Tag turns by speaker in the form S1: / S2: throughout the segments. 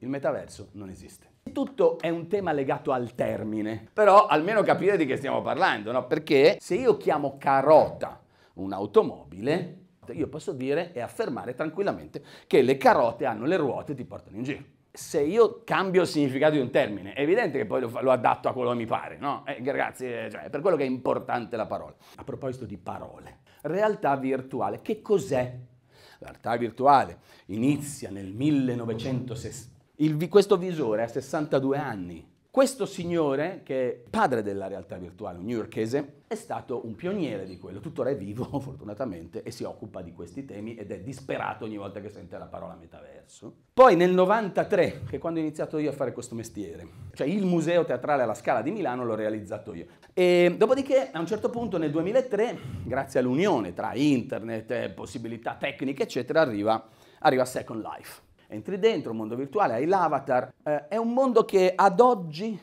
S1: il metaverso non esiste. Tutto è un tema legato al termine, però almeno capire di che stiamo parlando, no? Perché se io chiamo carota un'automobile, io posso dire e affermare tranquillamente che le carote hanno le ruote e ti portano in giro. Se io cambio il significato di un termine, è evidente che poi lo, lo adatto a quello che mi pare, no? Eh, ragazzi, eh, cioè, è per quello che è importante la parola. A proposito di parole, realtà virtuale, che cos'è? La realtà virtuale inizia nel 1960 il, questo visore ha 62 anni. Questo signore, che è padre della realtà virtuale, un newyorkese, è stato un pioniere di quello, tuttora è vivo fortunatamente e si occupa di questi temi ed è disperato ogni volta che sente la parola metaverso. Poi nel 93, che è quando ho iniziato io a fare questo mestiere, cioè il Museo Teatrale alla Scala di Milano l'ho realizzato io. E dopodiché a un certo punto nel 2003, grazie all'unione tra internet, eh, possibilità tecniche eccetera, arriva, arriva Second Life entri dentro, un mondo virtuale, hai l'avatar. Eh, è un mondo che ad oggi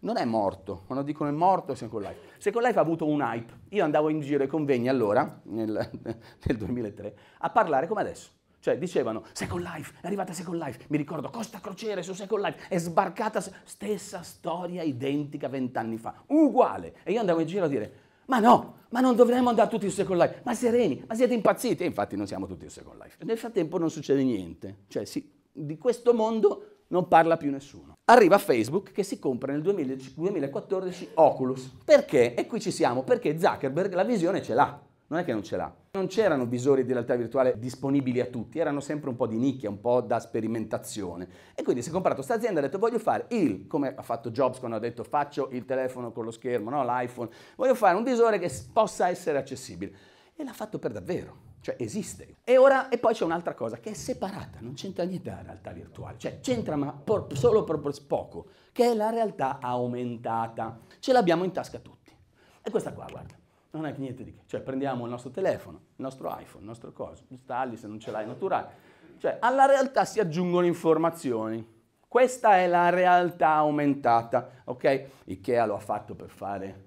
S1: non è morto. Quando dicono è morto, Second Life. Second Life ha avuto un hype. Io andavo in giro ai convegni allora, nel, nel 2003, a parlare come adesso. Cioè dicevano Second Life, è arrivata Second Life, mi ricordo Costa Crociere su Second Life, è sbarcata, stessa storia identica vent'anni fa, uguale. E io andavo in giro a dire ma no, ma non dovremmo andare tutti in Second Life. Ma sereni, ma siete impazziti? E infatti non siamo tutti in Second Life. Nel frattempo non succede niente. Cioè, sì, di questo mondo non parla più nessuno. Arriva Facebook che si compra nel 2014 Oculus. Perché? E qui ci siamo, perché Zuckerberg la visione ce l'ha non è che non ce l'ha. Non c'erano visori di realtà virtuale disponibili a tutti, erano sempre un po' di nicchia, un po' da sperimentazione. E quindi si è comprato questa azienda e ha detto voglio fare il, come ha fatto Jobs quando ha detto faccio il telefono con lo schermo, no? l'iPhone, voglio fare un visore che possa essere accessibile. E l'ha fatto per davvero cioè esiste. E ora, e poi c'è un'altra cosa che è separata, non c'entra niente la realtà virtuale, cioè c'entra ma por, solo per poco, che è la realtà aumentata. Ce l'abbiamo in tasca tutti. E questa qua, guarda non è niente di che. Cioè prendiamo il nostro telefono, il nostro iPhone, il nostro coso, installi se non ce l'hai naturale. Cioè alla realtà si aggiungono informazioni. Questa è la realtà aumentata, ok? Ikea lo ha fatto per fare,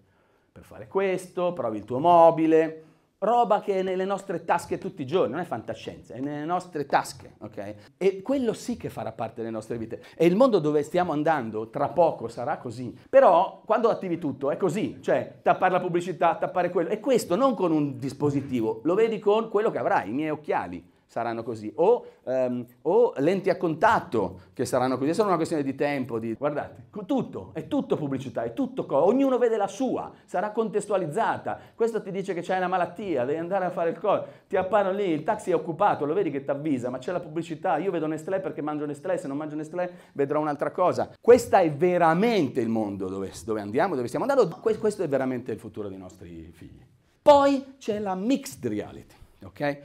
S1: per fare questo, provi il tuo mobile, roba che è nelle nostre tasche tutti i giorni, non è fantascienza, è nelle nostre tasche, ok? E quello sì che farà parte delle nostre vite. E il mondo dove stiamo andando tra poco sarà così. Però quando attivi tutto è così, cioè tappare la pubblicità, tappare quello. E questo non con un dispositivo, lo vedi con quello che avrai, i miei occhiali saranno così, o, um, o lenti a contatto che saranno così, è solo una questione di tempo, di... guardate, tutto, è tutto pubblicità, è tutto, co- ognuno vede la sua, sarà contestualizzata, questo ti dice che c'hai una malattia, devi andare a fare il corso, ti apparono lì, il taxi è occupato, lo vedi che ti avvisa, ma c'è la pubblicità, io vedo Nestlé perché mangio Nestlé, se non mangio Nestlé vedrò un'altra cosa. Questa è veramente il mondo dove, dove andiamo, dove stiamo andando, questo è veramente il futuro dei nostri figli. Poi c'è la mixed reality, ok?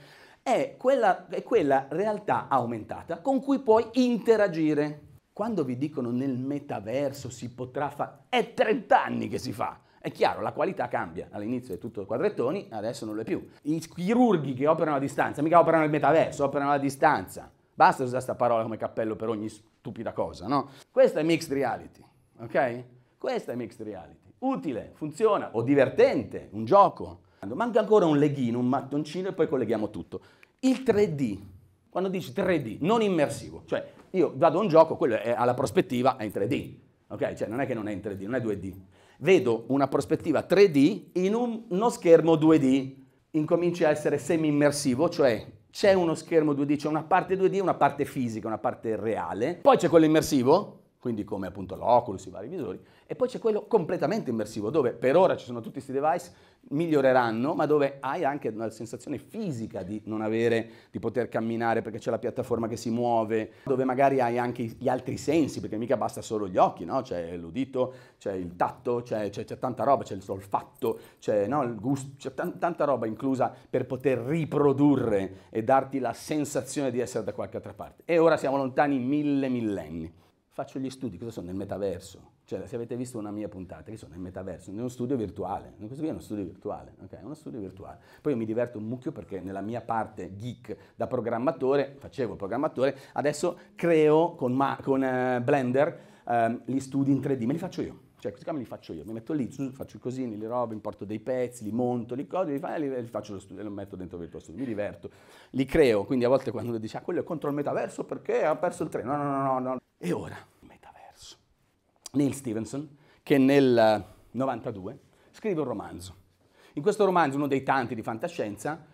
S1: è quella, è quella realtà aumentata con cui puoi interagire. Quando vi dicono nel metaverso si potrà fare, è 30 anni che si fa. È chiaro, la qualità cambia. All'inizio è tutto quadrettoni, adesso non lo è più. I chirurghi che operano a distanza, mica operano nel metaverso, operano a distanza. Basta usare questa parola come cappello per ogni stupida cosa, no? Questa è mixed reality, ok? Questa è mixed reality. Utile, funziona, o divertente, un gioco. Manca ancora un leghino, un mattoncino e poi colleghiamo tutto. Il 3D, quando dici 3D, non immersivo, cioè io vado a un gioco, quello è alla prospettiva, è in 3D, ok? Cioè non è che non è in 3D, non è 2D. Vedo una prospettiva 3D in un, uno schermo 2D, incomincia a essere semi-immersivo, cioè c'è uno schermo 2D, c'è una parte 2D, una parte fisica, una parte reale, poi c'è quello immersivo, quindi come appunto l'Oculus, i vari visori, e poi c'è quello completamente immersivo, dove per ora ci sono tutti questi device, miglioreranno, ma dove hai anche una sensazione fisica di non avere, di poter camminare perché c'è la piattaforma che si muove, dove magari hai anche gli altri sensi, perché mica basta solo gli occhi, no? C'è l'udito, c'è il tatto, c'è, c'è, c'è tanta roba, c'è il solfatto, c'è no, il gusto, c'è t- tanta roba inclusa per poter riprodurre e darti la sensazione di essere da qualche altra parte. E ora siamo lontani mille millenni faccio gli studi, cosa sono? Nel metaverso. Cioè, se avete visto una mia puntata, che sono nel metaverso, in uno studio virtuale. Questo qui è uno studio virtuale, ok? È uno studio virtuale. Poi io mi diverto un mucchio perché nella mia parte geek da programmatore, facevo il programmatore, adesso creo con, ma, con uh, Blender uh, gli studi in 3D, me li faccio io. Cioè, questi qua me li faccio io, mi metto lì, faccio così, cosini, le robe, importo dei pezzi, li monto, li codo, li, fa, li, li faccio lo studio, li metto dentro il tuo Studio, mi diverto, li creo, quindi a volte quando uno dice, ah, quello è contro il metaverso perché ha perso il treno, no, no, no, no, e ora, il metaverso. Neil Stevenson, che nel 92 eh, scrive un romanzo. In questo romanzo, uno dei tanti di fantascienza,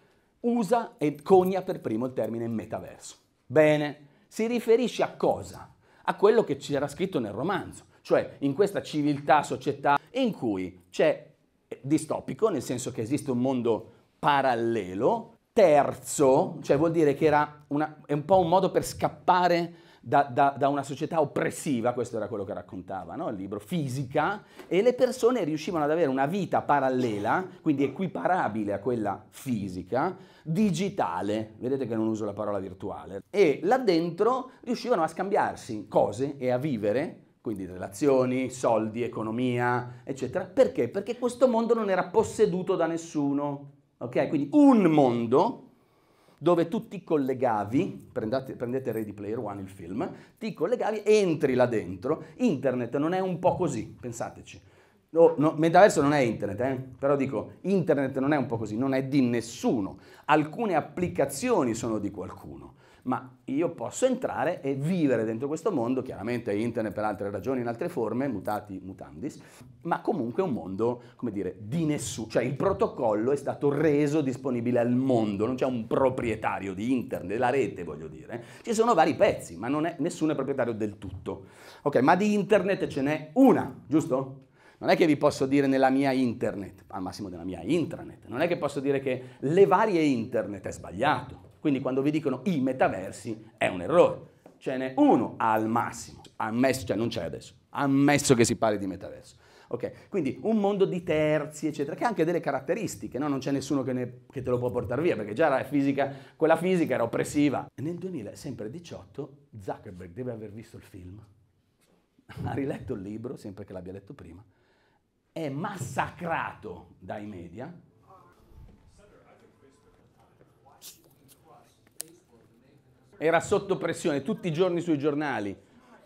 S1: usa e cogna per primo il termine metaverso. Bene, si riferisce a cosa? A quello che c'era scritto nel romanzo, cioè in questa civiltà, società in cui c'è eh, distopico, nel senso che esiste un mondo parallelo, terzo, cioè vuol dire che era una, è un po' un modo per scappare da, da, da, una società oppressiva, questo era quello che raccontava no? il libro, fisica, e le persone riuscivano ad avere una vita parallela, quindi equiparabile a quella fisica, digitale, vedete che non uso la parola virtuale, e là dentro riuscivano a scambiarsi cose e a vivere quindi relazioni, soldi, economia, eccetera. Perché? Perché questo mondo non era posseduto da nessuno. Ok? Quindi un mondo dove tu ti collegavi, prendete, prendete Ready Player One il film, ti collegavi, entri là dentro, internet non è un po' così, pensateci. No, no, metaverso non è internet, eh? però dico, internet non è un po' così, non è di nessuno. Alcune applicazioni sono di qualcuno ma io posso entrare e vivere dentro questo mondo, chiaramente internet per altre ragioni, in altre forme, mutati mutandis, ma comunque un mondo, come dire, di nessuno, cioè il protocollo è stato reso disponibile al mondo, non c'è un proprietario di internet, della rete voglio dire, ci sono vari pezzi, ma è, nessuno è proprietario del tutto. Ok, ma di internet ce n'è una, giusto? Non è che vi posso dire nella mia internet, al massimo della mia intranet, non è che posso dire che le varie internet è sbagliato. Quindi quando vi dicono i metaversi è un errore. Ce n'è uno al massimo, ammesso, cioè non c'è adesso, ammesso che si parli di metaverso. Ok, quindi un mondo di terzi, eccetera, che ha anche delle caratteristiche, no? non c'è nessuno che, ne, che, te lo può portare via, perché già la fisica, quella fisica era oppressiva. nel 2018 Zuckerberg deve aver visto il film, ha riletto il libro, sempre che l'abbia letto prima, è massacrato dai media, era sotto pressione tutti i giorni sui giornali,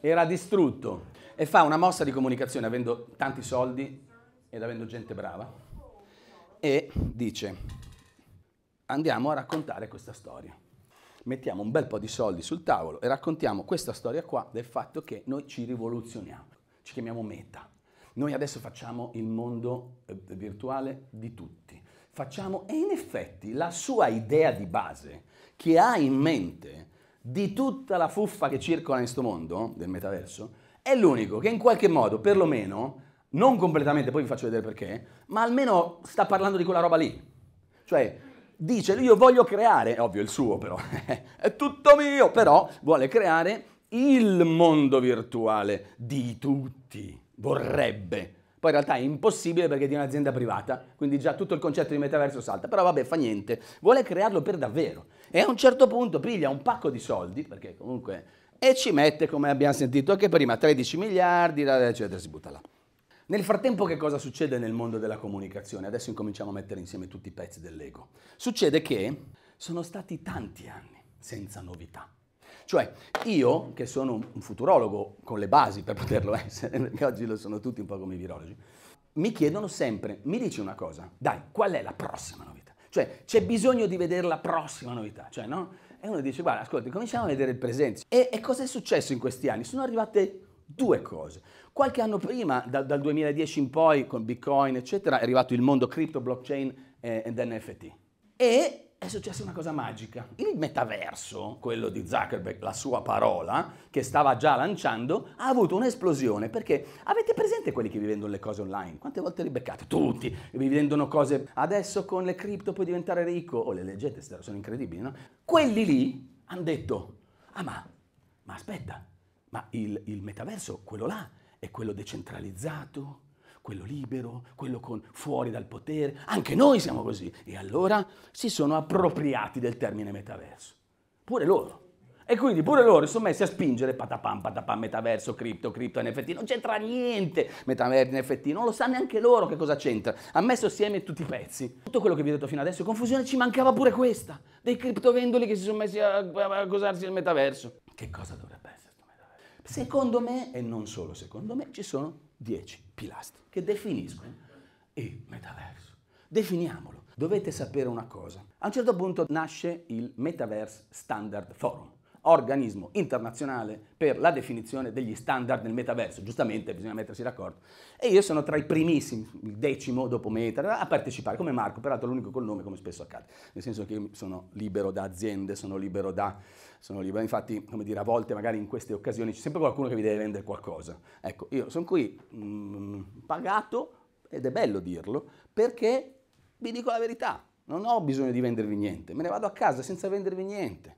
S1: era distrutto e fa una mossa di comunicazione avendo tanti soldi ed avendo gente brava e dice andiamo a raccontare questa storia. Mettiamo un bel po' di soldi sul tavolo e raccontiamo questa storia qua del fatto che noi ci rivoluzioniamo, ci chiamiamo meta. Noi adesso facciamo il mondo eh, virtuale di tutti. Facciamo, e in effetti la sua idea di base che ha in mente di tutta la fuffa che circola in questo mondo del metaverso, è l'unico che in qualche modo, perlomeno, non completamente, poi vi faccio vedere perché, ma almeno sta parlando di quella roba lì. Cioè, dice, io voglio creare, è ovvio il suo però, è tutto mio, però vuole creare il mondo virtuale di tutti, vorrebbe poi in realtà è impossibile perché è di un'azienda privata, quindi già tutto il concetto di metaverso salta, però vabbè fa niente, vuole crearlo per davvero. E a un certo punto piglia un pacco di soldi, perché comunque, e ci mette, come abbiamo sentito anche prima, 13 miliardi, eccetera, si butta là. Nel frattempo che cosa succede nel mondo della comunicazione? Adesso incominciamo a mettere insieme tutti i pezzi dell'ego. Succede che sono stati tanti anni senza novità. Cioè, io, che sono un futurologo con le basi per poterlo essere, perché oggi lo sono tutti un po' come i virologi, mi chiedono sempre, mi dici una cosa, dai, qual è la prossima novità? Cioè, c'è bisogno di vedere la prossima novità, cioè, no? E uno dice, guarda, ascolti, cominciamo a vedere il presente. E, e cosa è successo in questi anni? Sono arrivate due cose. Qualche anno prima, dal, dal 2010 in poi, con Bitcoin, eccetera, è arrivato il mondo cripto, blockchain eh, NFT. E è successa una cosa magica. Il metaverso, quello di Zuckerberg, la sua parola, che stava già lanciando, ha avuto un'esplosione perché avete presente quelli che vi vendono le cose online? Quante volte li beccate? Tutti vi vendono cose. Adesso con le cripto puoi diventare ricco. O oh, le leggete, sono incredibili, no? Quelli lì hanno detto, ah ma, ma aspetta, ma il, il metaverso, quello là, è quello decentralizzato, quello libero, quello con fuori dal potere, anche noi siamo così. E allora si sono appropriati del termine metaverso, pure loro. E quindi pure loro si sono messi a spingere patapam, patapam, metaverso, cripto, cripto, NFT, non c'entra niente metaverso, NFT, non lo sa neanche loro che cosa c'entra, ha messo assieme tutti i pezzi. Tutto quello che vi ho detto fino adesso, è confusione, ci mancava pure questa, dei criptovendoli che si sono messi a, a, a gozarsi il metaverso. Che cosa dovrebbe essere questo metaverso? Secondo me, e non solo secondo me, ci sono 10 pilastri che definiscono il metaverso. Definiamolo. Dovete sapere una cosa. A un certo punto nasce il Metaverse Standard Forum organismo internazionale per la definizione degli standard del metaverso. Giustamente bisogna mettersi d'accordo. E io sono tra i primissimi, il decimo dopo Meta, a partecipare, come Marco, peraltro l'unico col nome come spesso accade, nel senso che sono libero da aziende, sono libero da... Sono libero. Infatti, come dire, a volte magari in queste occasioni c'è sempre qualcuno che vi deve vendere qualcosa. Ecco, io sono qui mh, mm, pagato, ed è bello dirlo, perché vi dico la verità, non ho bisogno di vendervi niente, me ne vado a casa senza vendervi niente.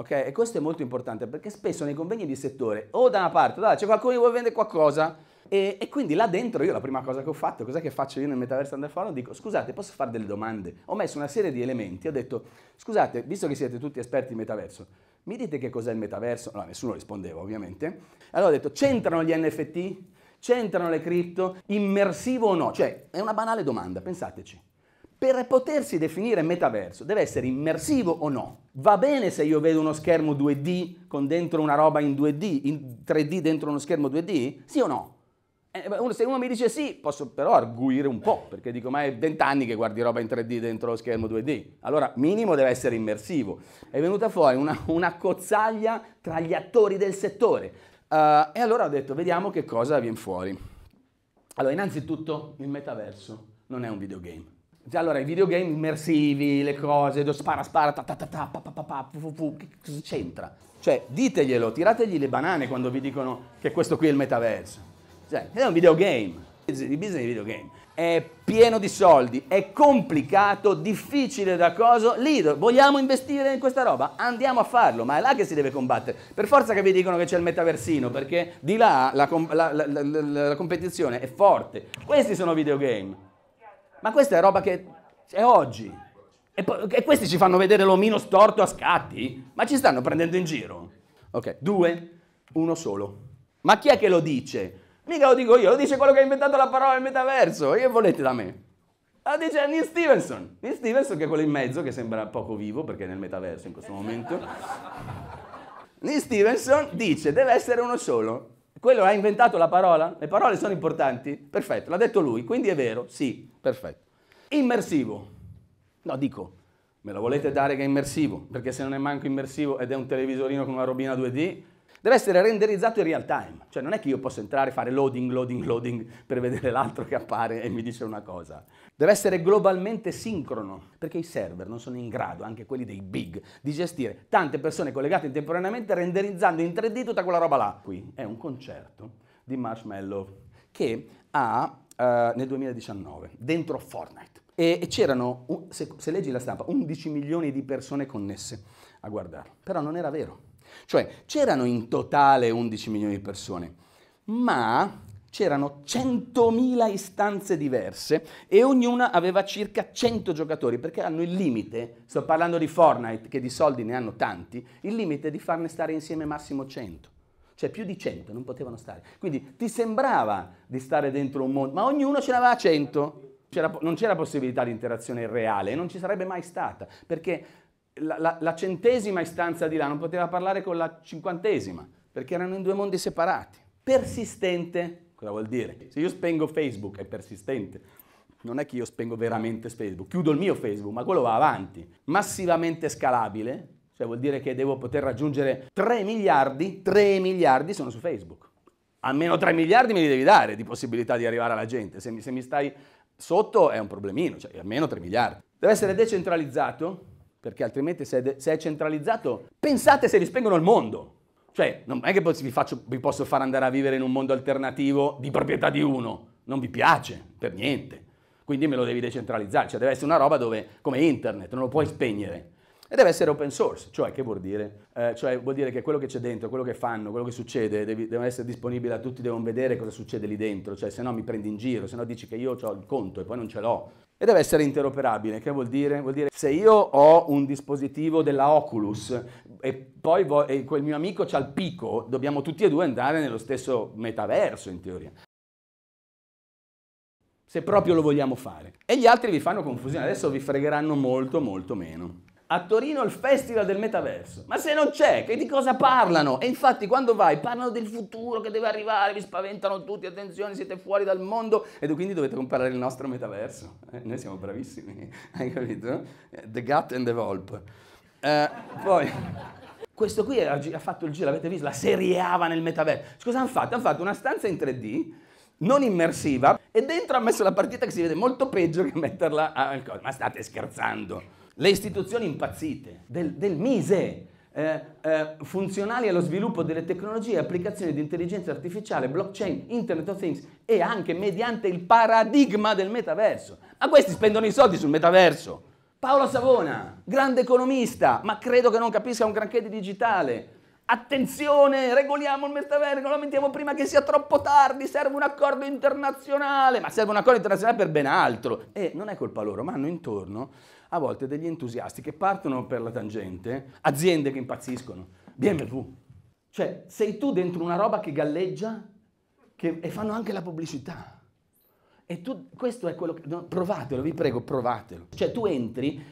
S1: Okay? E questo è molto importante perché spesso nei convegni di settore o da una parte, dai, c'è qualcuno che vuole vendere qualcosa e, e, quindi là dentro io la prima cosa che ho fatto, cos'è che faccio io nel Metaverse Underforum? Dico, scusate, posso fare delle domande? Ho messo una serie di elementi, ho detto, scusate, visto che siete tutti esperti in metaverso, mi dite che cos'è il metaverso? No, nessuno rispondeva ovviamente. Allora ho detto, c'entrano gli NFT? C'entrano le cripto? Immersivo o no? Cioè, è una banale domanda, pensateci per potersi definire metaverso deve essere immersivo o no? Va bene se io vedo uno schermo 2D con dentro una roba in 2D, in 3D dentro uno schermo 2D? Sì o no? Eh, se uno mi dice sì, posso però arguire un po', perché dico ma è vent'anni che guardi roba in 3D dentro lo schermo 2D. Allora minimo deve essere immersivo. È venuta fuori una, una cozzaglia tra gli attori del settore. Uh, e allora ho detto vediamo che cosa viene fuori. Allora innanzitutto il metaverso non è un videogame cioè, allora, i videogame immersivi, le cose, dove spara, spara, ta ta ta ta, pa, pa, pa, pa, fu, fu, che cosa c'entra? Cioè, diteglielo, tirategli le banane quando vi dicono che questo qui è il metaverso. Cioè, è un videogame, il business di videogame. È pieno di soldi, è complicato, difficile da cosa. Lì vogliamo investire in questa roba? Andiamo a farlo, ma è là che si deve combattere. Per forza che vi dicono che c'è il metaversino, perché di là la, la, la, la competizione è forte. Questi sono videogame. Ma questa è roba che è oggi. E, e questi ci fanno vedere l'omino storto a scatti? Ma ci stanno prendendo in giro. Ok, due, uno solo. Ma chi è che lo dice? Mica lo dico io, lo dice quello che ha inventato la parola del metaverso. Che volete da me? Lo dice Neil Stevenson. Neil Stevenson che è quello in mezzo, che sembra poco vivo perché è nel metaverso in questo momento. Neil Stevenson dice deve essere uno solo. Quello ha inventato la parola? Le parole sono importanti? Perfetto, l'ha detto lui, quindi è vero, sì, perfetto. Immersivo. No, dico, me lo volete dare che è immersivo, perché se non è manco immersivo ed è un televisorino con una robina 2D, deve essere renderizzato in real time. Cioè non è che io posso entrare, e fare loading, loading, loading per vedere l'altro che appare e mi dice una cosa. Deve essere globalmente sincrono, perché i server non sono in grado, anche quelli dei big, di gestire tante persone collegate temporaneamente renderizzando in 3D tutta quella roba là. Qui è un concerto di Marshmallow che ha uh, nel 2019 dentro Fortnite e c'erano, se, se leggi la stampa, 11 milioni di persone connesse a guardarlo. Però non era vero. Cioè c'erano in totale 11 milioni di persone, ma c'erano 100.000 istanze diverse e ognuna aveva circa 100 giocatori perché hanno il limite, sto parlando di Fortnite che di soldi ne hanno tanti, il limite di farne stare insieme massimo 100. Cioè più di 100 non potevano stare. Quindi ti sembrava di stare dentro un mondo, ma ognuno ce n'aveva 100. non c'era possibilità di interazione reale, non ci sarebbe mai stata, perché la, la, la centesima istanza di là non poteva parlare con la cinquantesima, perché erano in due mondi separati. Persistente, Cosa vuol dire? Se io spengo Facebook è persistente. Non è che io spengo veramente Facebook, chiudo il mio Facebook, ma quello va avanti. Massivamente scalabile, cioè vuol dire che devo poter raggiungere 3 miliardi, 3 miliardi sono su Facebook. Almeno 3 miliardi me li devi dare di possibilità di arrivare alla gente, se mi, se mi stai sotto è un problemino, cioè almeno 3 miliardi. Deve essere decentralizzato, perché altrimenti se, de- se è centralizzato, pensate se li spengono il mondo. Cioè, non è che vi, faccio, vi posso far andare a vivere in un mondo alternativo di proprietà di uno. Non vi piace, per niente. Quindi me lo devi decentralizzare. Cioè, deve essere una roba dove, come internet, non lo puoi spegnere. E deve essere open source, cioè che vuol dire? Eh, cioè vuol dire che quello che c'è dentro, quello che fanno, quello che succede, devi, deve essere disponibili a tutti, devono vedere cosa succede lì dentro, cioè se no mi prendi in giro, se no dici che io ho il conto e poi non ce l'ho. E deve essere interoperabile, che vuol dire? Vuol dire se io ho un dispositivo della Oculus e poi vo- e quel mio amico c'ha il picco, dobbiamo tutti e due andare nello stesso metaverso in teoria. Se proprio lo vogliamo fare. E gli altri vi fanno confusione, adesso vi fregheranno molto molto meno. A Torino il festival del metaverso. Ma se non c'è, che di cosa parlano? E infatti quando vai parlano del futuro che deve arrivare, vi spaventano tutti, attenzione, siete fuori dal mondo e quindi dovete comprare il nostro metaverso. Eh, noi siamo bravissimi, hai capito? The gut and the Volp. Eh, poi... Questo qui ha fatto il giro, avete visto, la serie A nel metaverso. Cosa hanno fatto? Hanno fatto una stanza in 3D, non immersiva, e dentro ha messo la partita che si vede molto peggio che metterla al coso. Ma state scherzando! Le istituzioni impazzite del, del Mise, eh, eh, funzionali allo sviluppo delle tecnologie, applicazioni di intelligenza artificiale, blockchain, Internet of Things e anche mediante il paradigma del metaverso. Ma questi spendono i soldi sul metaverso. Paolo Savona, grande economista, ma credo che non capisca un granché di digitale. Attenzione, regoliamo il metaverso, mettiamo prima che sia troppo tardi, serve un accordo internazionale, ma serve un accordo internazionale per ben altro. E non è colpa loro, ma hanno intorno a volte degli entusiasti che partono per la tangente, aziende che impazziscono. BMW. Cioè, sei tu dentro una roba che galleggia che, e fanno anche la pubblicità. E tu, questo è quello che... No, provatelo, vi prego, provatelo. Cioè tu entri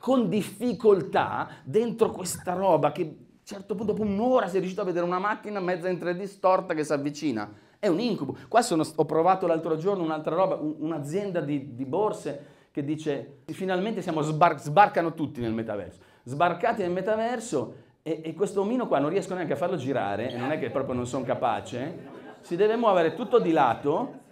S1: con difficoltà dentro questa roba che a certo punto dopo un'ora sei riuscito a vedere una macchina mezza in 3D storta che si avvicina. È un incubo. Qua sono, ho provato l'altro giorno un'altra roba, un'azienda di, di, borse che dice finalmente siamo sbar sbarcano tutti nel metaverso. Sbarcati nel metaverso e, e questo omino qua non riesco neanche a farlo girare, non è che proprio non sono capace, si deve muovere tutto di lato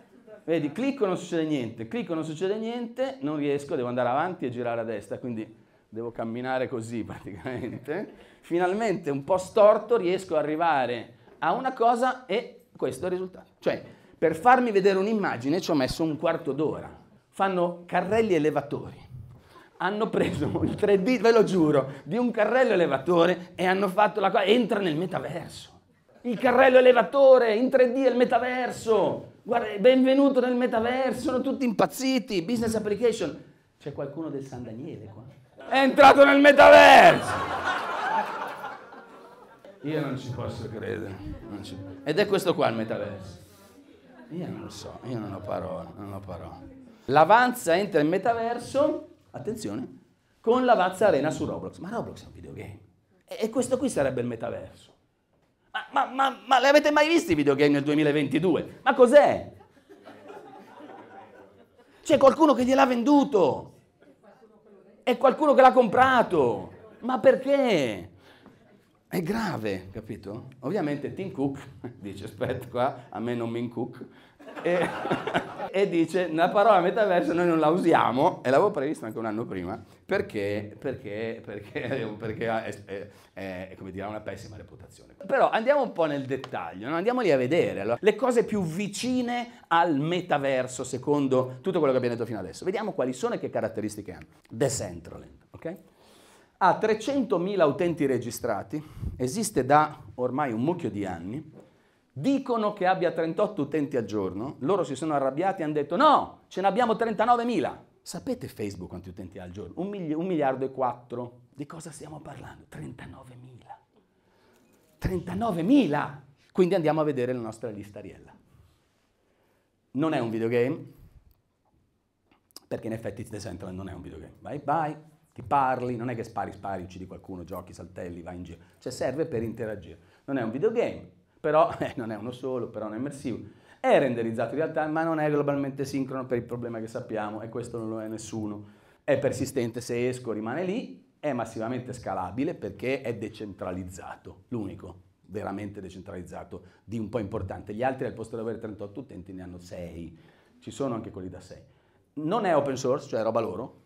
S1: Vedi, clicco e non succede niente, clicco e non succede niente, non riesco, devo andare avanti e girare a destra, quindi devo camminare così praticamente. Finalmente un po' storto riesco ad arrivare a una cosa e questo è il risultato. Cioè, per farmi vedere un'immagine ci ho messo un quarto d'ora. Fanno carrelli elevatori. Hanno preso il 3D, ve lo giuro, di un carrello elevatore e hanno fatto la cosa, entra nel metaverso. Il carrello elevatore in 3D è il metaverso. Guarda, benvenuto nel metaverso, sono tutti impazziti, business application. C'è qualcuno del San Daniele qua? È entrato nel metaverso! Io non ci posso credere. Ci... Ed è questo qua il metaverso. Io non lo so, io non ho parole, non ho parole. L'avanza entra in metaverso, attenzione, con l'avanza arena su Roblox. Ma Roblox è un videogame. E questo qui sarebbe il metaverso. Ma, ma, ma, ma le avete mai visti i videogame nel 2022? Ma cos'è? C'è qualcuno che gliel'ha venduto. È qualcuno che l'ha comprato. Ma perché? È grave, capito? Ovviamente Tim Cook dice, aspetta qua, a me non mi incook, e, e, dice, la parola metaverso noi non la usiamo, e l'avevo previsto anche un anno prima, perché, perché, perché, perché è, è, è, come dire, una pessima reputazione. Però andiamo un po' nel dettaglio, no? andiamo lì a vedere allora, le cose più vicine al metaverso, secondo tutto quello che abbiamo detto fino adesso. Vediamo quali sono e che caratteristiche hanno. Decentraland, ok? ha 300.000 utenti registrati, esiste da ormai un mucchio di anni, dicono che abbia 38 utenti al giorno, loro si sono arrabbiati e hanno detto no, ce ne abbiamo 39.000. Sapete Facebook quanti utenti ha al giorno? Un, mili- un miliardo e quattro. Di cosa stiamo parlando? 39.000. 39.000! Quindi andiamo a vedere la nostra listariella. Non è un videogame, perché in effetti The Central non è un videogame. Bye bye! ti parli, non è che spari, spari, uccidi qualcuno, giochi, saltelli, vai in giro, cioè serve per interagire. Non è un videogame, però eh, non è uno solo, però non è immersivo. È renderizzato in realtà, ma non è globalmente sincrono per il problema che sappiamo e questo non lo è nessuno. È persistente se esco, rimane lì, è massivamente scalabile perché è decentralizzato, l'unico veramente decentralizzato di un po' importante. Gli altri al posto di avere 38 utenti ne hanno 6, ci sono anche quelli da 6. Non è open source, cioè roba loro,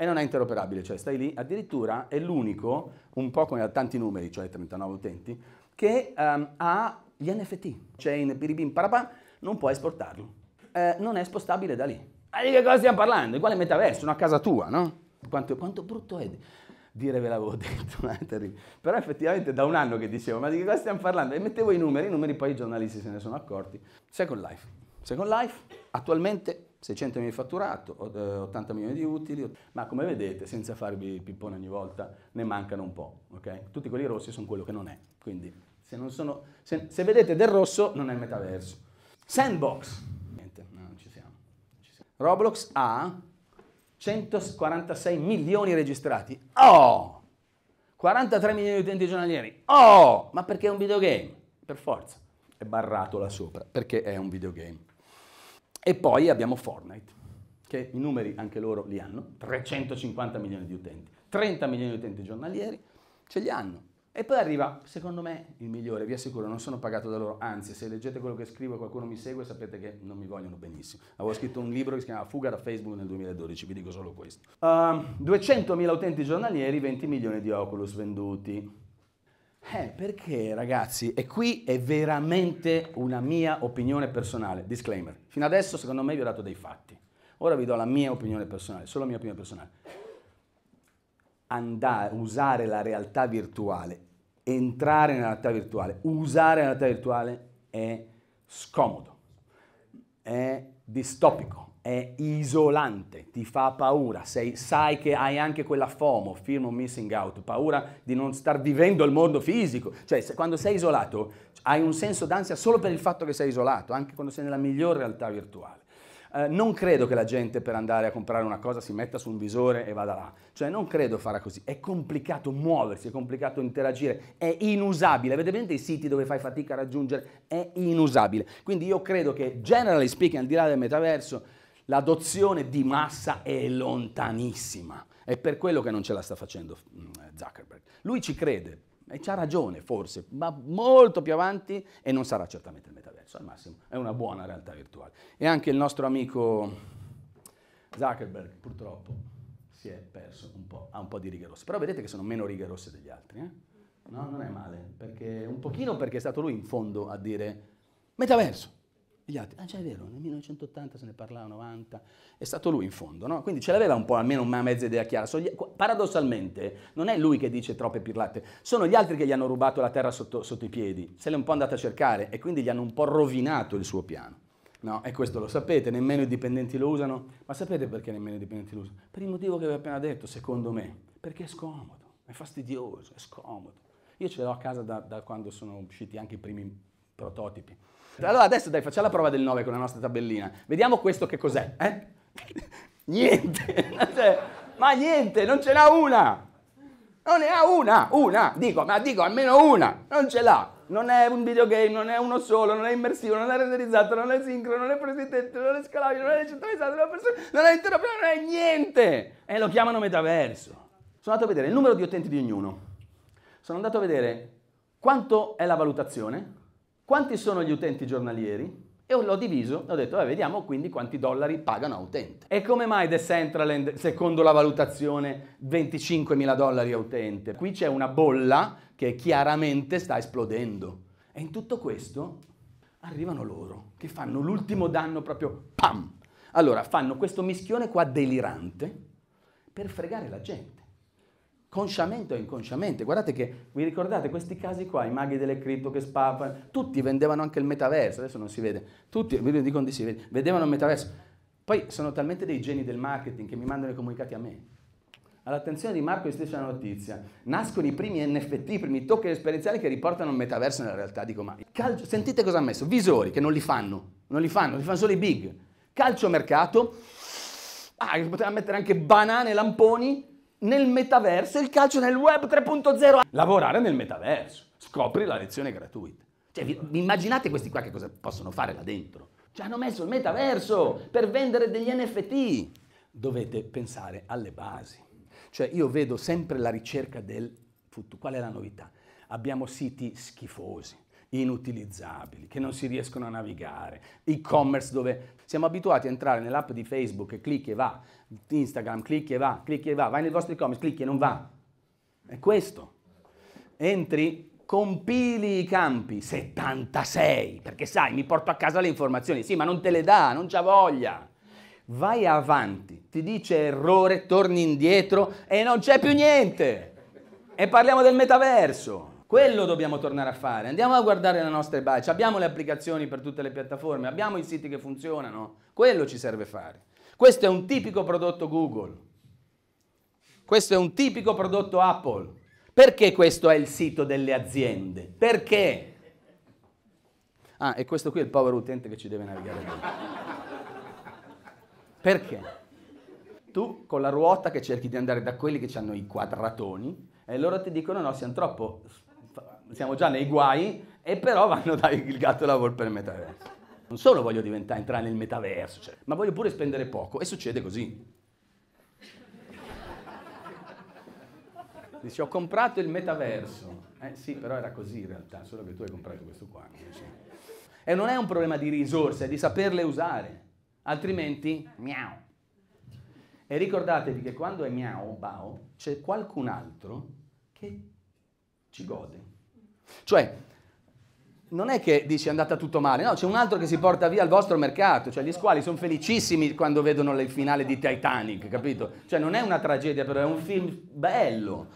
S1: e non è interoperabile, cioè stai lì, addirittura è l'unico, un po' come ha tanti numeri, cioè 39 utenti, che um, ha gli NFT, cioè in piribim parapà, non puoi esportarlo, eh, non è spostabile da lì. Ma di che cosa stiamo parlando? Di quale metaverso? Una casa tua, no? Quanto, quanto brutto è dire ve l'avevo detto, è eh, terribile. Però effettivamente da un anno che dicevo, ma di che cosa stiamo parlando? E mettevo i numeri, i numeri poi i giornalisti se ne sono accorti. Second Life. Second Life attualmente 600 milioni di fatturato, 80 eh, milioni di utili, ma come vedete, senza farvi pippone ogni volta, ne mancano un po', ok? Tutti quelli rossi sono quello che non è, quindi se, non sono, se, se vedete del rosso non è il metaverso. Sandbox, niente, no, non ci siamo. Non ci siamo. Roblox ha 146 milioni registrati, oh! 43 milioni di utenti giornalieri, oh! Ma perché è un videogame? Per forza, è barrato là sopra, perché è un videogame. E poi abbiamo Fortnite, che i numeri anche loro li hanno, 350 milioni di utenti, 30 milioni di utenti giornalieri, ce li hanno. E poi arriva, secondo me, il migliore, vi assicuro, non sono pagato da loro, anzi, se leggete quello che scrivo e qualcuno mi segue sapete che non mi vogliono benissimo. Avevo scritto un libro che si chiama Fuga da Facebook nel 2012, vi dico solo questo. Ehm, uh, 200.000 utenti giornalieri, 20 milioni di Oculus venduti. Eh, perché ragazzi, e qui è veramente una mia opinione personale, disclaimer. Fino adesso secondo me vi ho dato dei fatti. Ora vi do la mia opinione personale, solo la mia opinione personale. Andare, usare la realtà virtuale, entrare nella realtà virtuale, usare la realtà virtuale è scomodo, è distopico è isolante, ti fa paura, sei, sai che hai anche quella FOMO, fear of missing out, paura di non star vivendo il mondo fisico, cioè se, quando sei isolato hai un senso d'ansia solo per il fatto che sei isolato, anche quando sei nella miglior realtà virtuale. Eh, non credo che la gente per andare a comprare una cosa si metta su un visore e vada là, cioè non credo farà così, è complicato muoversi, è complicato interagire, è inusabile, avete presente i siti dove fai fatica a raggiungere? È inusabile, quindi io credo che generally speaking, al di là del metaverso, l'adozione di massa è lontanissima. È per quello che non ce la sta facendo mm, Zuckerberg. Lui ci crede e ha ragione forse, ma molto più avanti e non sarà certamente il metaverso, al massimo è una buona realtà virtuale. E anche il nostro amico Zuckerberg purtroppo si è perso un po', ha un po' di righe rosse, però vedete che sono meno righe rosse degli altri, eh? No, non è male, perché un pochino perché è stato lui in fondo a dire metaverso gli altri, ah già è vero, nel 1980 se ne parlava 90, è stato lui in fondo, no? Quindi ce l'aveva un po' almeno una mezza idea chiara. Gli, paradossalmente non è lui che dice troppe pirlate, sono gli altri che gli hanno rubato la terra sotto, sotto i piedi, se l'è un po' andata a cercare e quindi gli hanno un po' rovinato il suo piano. No, e questo lo sapete, nemmeno i dipendenti lo usano. Ma sapete perché nemmeno i dipendenti lo usano? Per il motivo che vi ho appena detto, secondo me. Perché è scomodo, è fastidioso, è scomodo. Io ce l'ho a casa da, da quando sono usciti anche i primi prototipi. Allora adesso dai, facciamo la prova del 9 con la nostra tabellina. Vediamo questo che cos'è. Eh? niente, ma niente, non ce l'ha una. Non ne ha una, una, dico, ma dico almeno una, non ce l'ha. Non è un videogame, non è uno solo, non è immersivo, non è renderizzato, non è sincrono, non è presidente, non è scalabile, non è centralizzato, non è persona, non è interrotto, non è niente. E lo chiamano metaverso. Sono andato a vedere il numero di utenti di ognuno. Sono andato a vedere quanto è la valutazione quanti sono gli utenti giornalieri? E l'ho diviso, e ho detto, beh, vediamo quindi quanti dollari pagano a utente. E come mai The Centraland, secondo la valutazione, 25.000 dollari a utente? Qui c'è una bolla che chiaramente sta esplodendo. E in tutto questo arrivano loro, che fanno l'ultimo danno proprio pam! Allora, fanno questo mischione qua delirante per fregare la gente consciamente o inconsciamente. Guardate che vi ricordate questi casi qua, i maghi delle cripto che spapano, tutti vendevano anche il metaverso, adesso non si vede, tutti, vi dico di si vedevano il metaverso. Poi sono talmente dei geni del marketing che mi mandano i comunicati a me. All'attenzione di Marco stessa la notizia, nascono i primi NFT, i primi token esperienziali che riportano il metaverso nella realtà, dico ma calcio, sentite cosa ha messo, visori che non li fanno, non li fanno, li fanno solo i big, calcio mercato, ah, poteva mettere anche banane, lamponi, nel metaverso, il calcio nel web 3.0. Lavorare nel metaverso, scopri la lezione gratuita. Cioè, vi, immaginate questi qua che cosa possono fare là dentro? Ci hanno messo il metaverso per vendere degli NFT. Dovete pensare alle basi. Cioè, io vedo sempre la ricerca del futuro. Qual è la novità? Abbiamo siti schifosi inutilizzabili, che non si riescono a navigare, e-commerce dove siamo abituati a entrare nell'app di Facebook, clicchi e va, Instagram, clicchi e va, clicchi e va, vai nel vostro e-commerce, clicchi e non va. È questo. Entri, compili i campi, 76, perché sai, mi porto a casa le informazioni, sì, ma non te le dà, non c'ha voglia. Vai avanti, ti dice errore, torni indietro e non c'è più niente. E parliamo del metaverso. Quello dobbiamo tornare a fare. Andiamo a guardare le nostre baci. Abbiamo le applicazioni per tutte le piattaforme, abbiamo i siti che funzionano. Quello ci serve fare. Questo è un tipico prodotto Google. Questo è un tipico prodotto Apple. Perché questo è il sito delle aziende? Perché? Ah, e questo qui è il povero utente che ci deve navigare. Perché? Tu con la ruota che cerchi di andare da quelli che hanno i quadratoni e loro ti dicono no, siamo troppo siamo già nei guai e però vanno dai il gatto e la volpe nel metaverso. Non solo voglio entrare nel metaverso, cioè, ma voglio pure spendere poco e succede così. Dici, ho comprato il metaverso. Eh sì, però era così in realtà, solo che tu hai comprato questo qua. Invece. E non è un problema di risorse, è di saperle usare. Altrimenti, miau. E ricordatevi che quando è miau, bao, c'è qualcun altro che ci gode. Cioè, non è che dici andata tutto male, no, c'è un altro che si porta via il vostro mercato, cioè gli squali sono felicissimi quando vedono il finale di Titanic, capito? Cioè non è una tragedia, però è un film bello,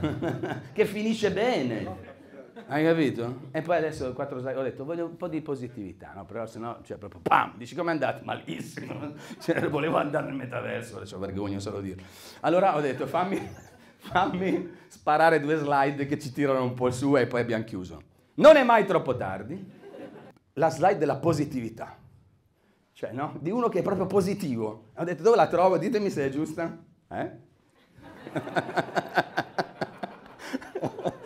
S1: che finisce bene. Hai capito? E poi adesso quattro, ho detto voglio un po' di positività, no? Però sennò cioè proprio pam, dici come è andato? Malissimo. Cioè, volevo andare nel metaverso, adesso vergogno solo dirlo. Allora ho detto fammi fammi sparare due slide che ci tirano un po' su e poi abbiamo chiuso. Non è mai troppo tardi. La slide della positività. Cioè, no? Di uno che è proprio positivo. Ho detto, dove la trovo? Ditemi se è giusta. Eh?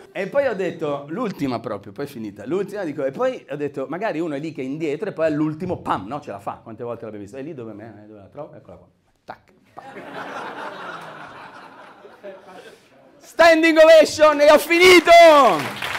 S1: e poi ho detto, l'ultima proprio, poi è finita, l'ultima dico, e poi ho detto, magari uno è lì che è indietro e poi all'ultimo, pam, no, ce la fa, quante volte l'abbiamo vista? è lì dove, me, eh, dove la trovo, eccola qua, tac, pam. Standing ovation e ho finito!